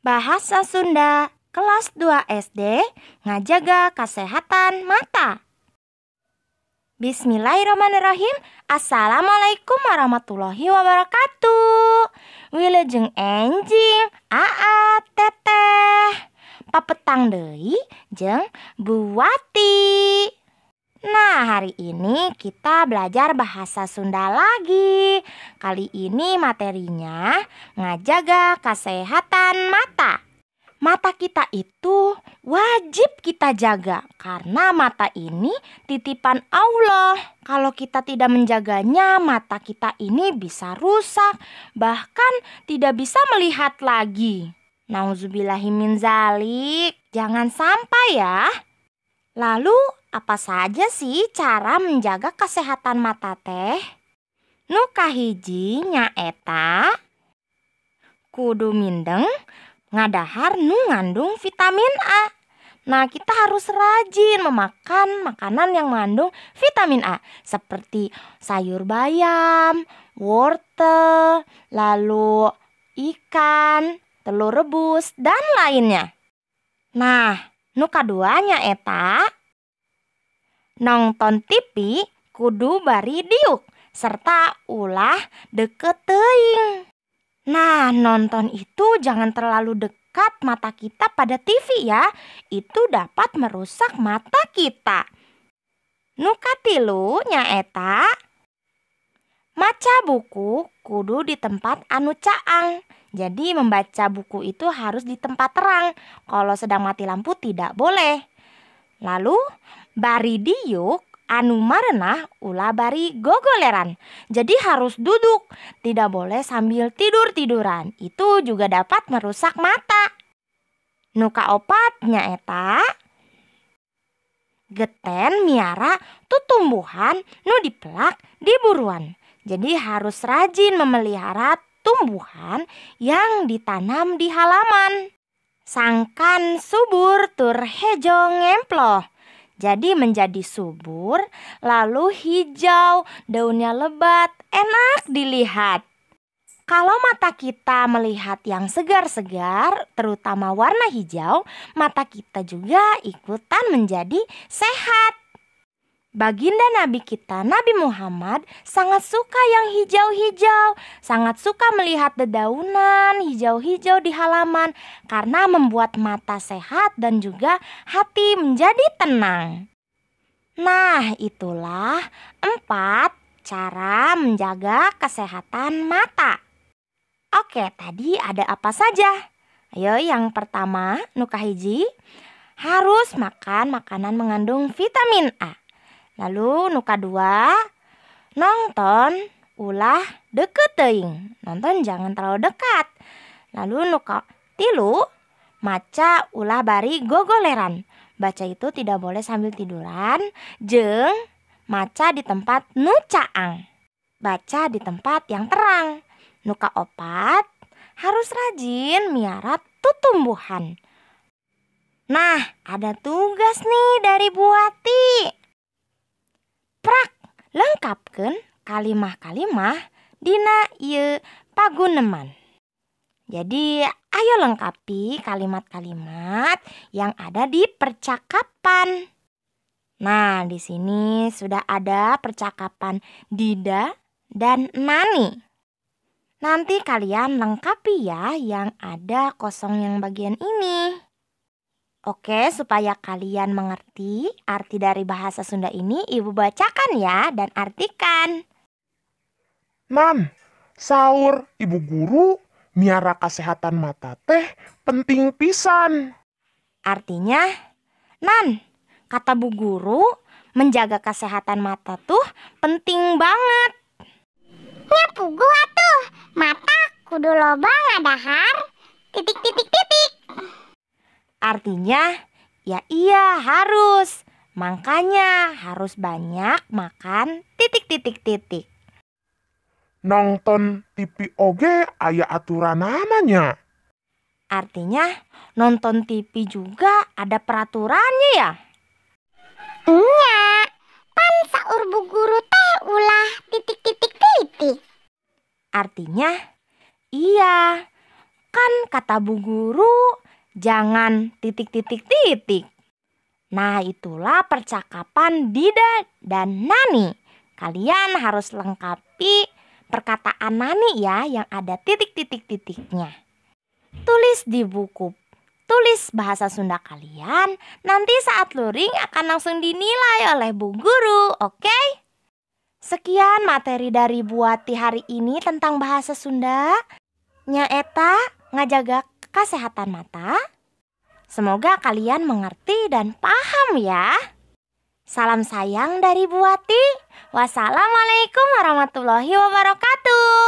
Bahasa Sunda kelas 2 SD ngajaga kesehatan mata. Bismillahirrahmanirrahim. Assalamualaikum warahmatullahi wabarakatuh. Wilajeng enjing, aa, teteh. Papetang deui jeung Buati. Hari ini kita belajar bahasa Sunda lagi. Kali ini materinya ngajaga kesehatan mata. Mata kita itu wajib kita jaga karena mata ini titipan Allah. Kalau kita tidak menjaganya, mata kita ini bisa rusak, bahkan tidak bisa melihat lagi. Nauzubillahimin zalik. Jangan sampai ya. Lalu apa saja sih cara menjaga kesehatan mata teh? Nuka hiji nyaeta kudu mindeng ngadahar nu ngandung vitamin A. Nah, kita harus rajin memakan makanan yang mengandung vitamin A seperti sayur bayam, wortel, lalu ikan, telur rebus, dan lainnya. Nah, nuka duanya eta Nonton TV kudu bari diuk serta ulah deket teing. Nah, nonton itu jangan terlalu dekat mata kita pada TV ya. Itu dapat merusak mata kita. Nukatilu nyaeta Maca buku kudu di tempat anu caang. Jadi membaca buku itu harus di tempat terang. Kalau sedang mati lampu tidak boleh. Lalu bari diuk anu marenah ulah bari gogoleran. Jadi harus duduk, tidak boleh sambil tidur-tiduran. Itu juga dapat merusak mata. Nuka opatnya eta geten miara tutumbuhan nu dipelak di buruan. Jadi harus rajin memelihara tumbuhan yang ditanam di halaman. Sangkan subur tur hejo ngemploh jadi menjadi subur, lalu hijau, daunnya lebat, enak dilihat. Kalau mata kita melihat yang segar-segar, terutama warna hijau, mata kita juga ikutan menjadi sehat. Baginda Nabi kita, Nabi Muhammad, sangat suka yang hijau-hijau, sangat suka melihat dedaunan hijau-hijau di halaman karena membuat mata sehat dan juga hati menjadi tenang. Nah, itulah empat cara menjaga kesehatan mata. Oke, tadi ada apa saja? Ayo, yang pertama, nuka hiji harus makan makanan mengandung vitamin A. Lalu nuka dua nonton ulah deket teing. Nonton jangan terlalu dekat. Lalu nuka tilu maca ulah bari gogoleran. Baca itu tidak boleh sambil tiduran, jeng maca di tempat nucaang. Baca di tempat yang terang. Nuka opat harus rajin miara tutumbuhan. Nah, ada tugas nih dari Buati lengkapkan kalimah-kalimah Dina Ye paguneman. Jadi ayo lengkapi kalimat-kalimat yang ada di percakapan. Nah, di sini sudah ada percakapan Dida dan Nani. Nanti kalian lengkapi ya yang ada kosong yang bagian ini. Oke, supaya kalian mengerti arti dari bahasa Sunda ini, Ibu bacakan ya dan artikan. Mam, sahur Ibu guru, miara kesehatan mata teh penting pisan. Artinya, Nan, kata Bu guru, menjaga kesehatan mata tuh penting banget. Nyapu gua tuh, mata kudu loba ngadahar, titik-titik Artinya, ya iya harus. Makanya harus banyak makan titik-titik-titik. Nonton TV oge ayah aturan namanya. Artinya nonton TV juga ada peraturannya ya? Iya, pan saur bu guru teh ulah titik-titik-titik. Artinya, iya, kan kata bu guru Jangan titik-titik-titik. Nah, itulah percakapan Dida dan Nani. Kalian harus lengkapi perkataan Nani ya yang ada titik-titik-titiknya. Tulis di buku tulis bahasa Sunda kalian. Nanti saat luring akan langsung dinilai oleh Bu Guru, oke? Okay? Sekian materi dari Buati hari ini tentang bahasa Sunda. Nyaeta ngajagak kesehatan mata. Semoga kalian mengerti dan paham ya. Salam sayang dari Buati. Wassalamualaikum warahmatullahi wabarakatuh.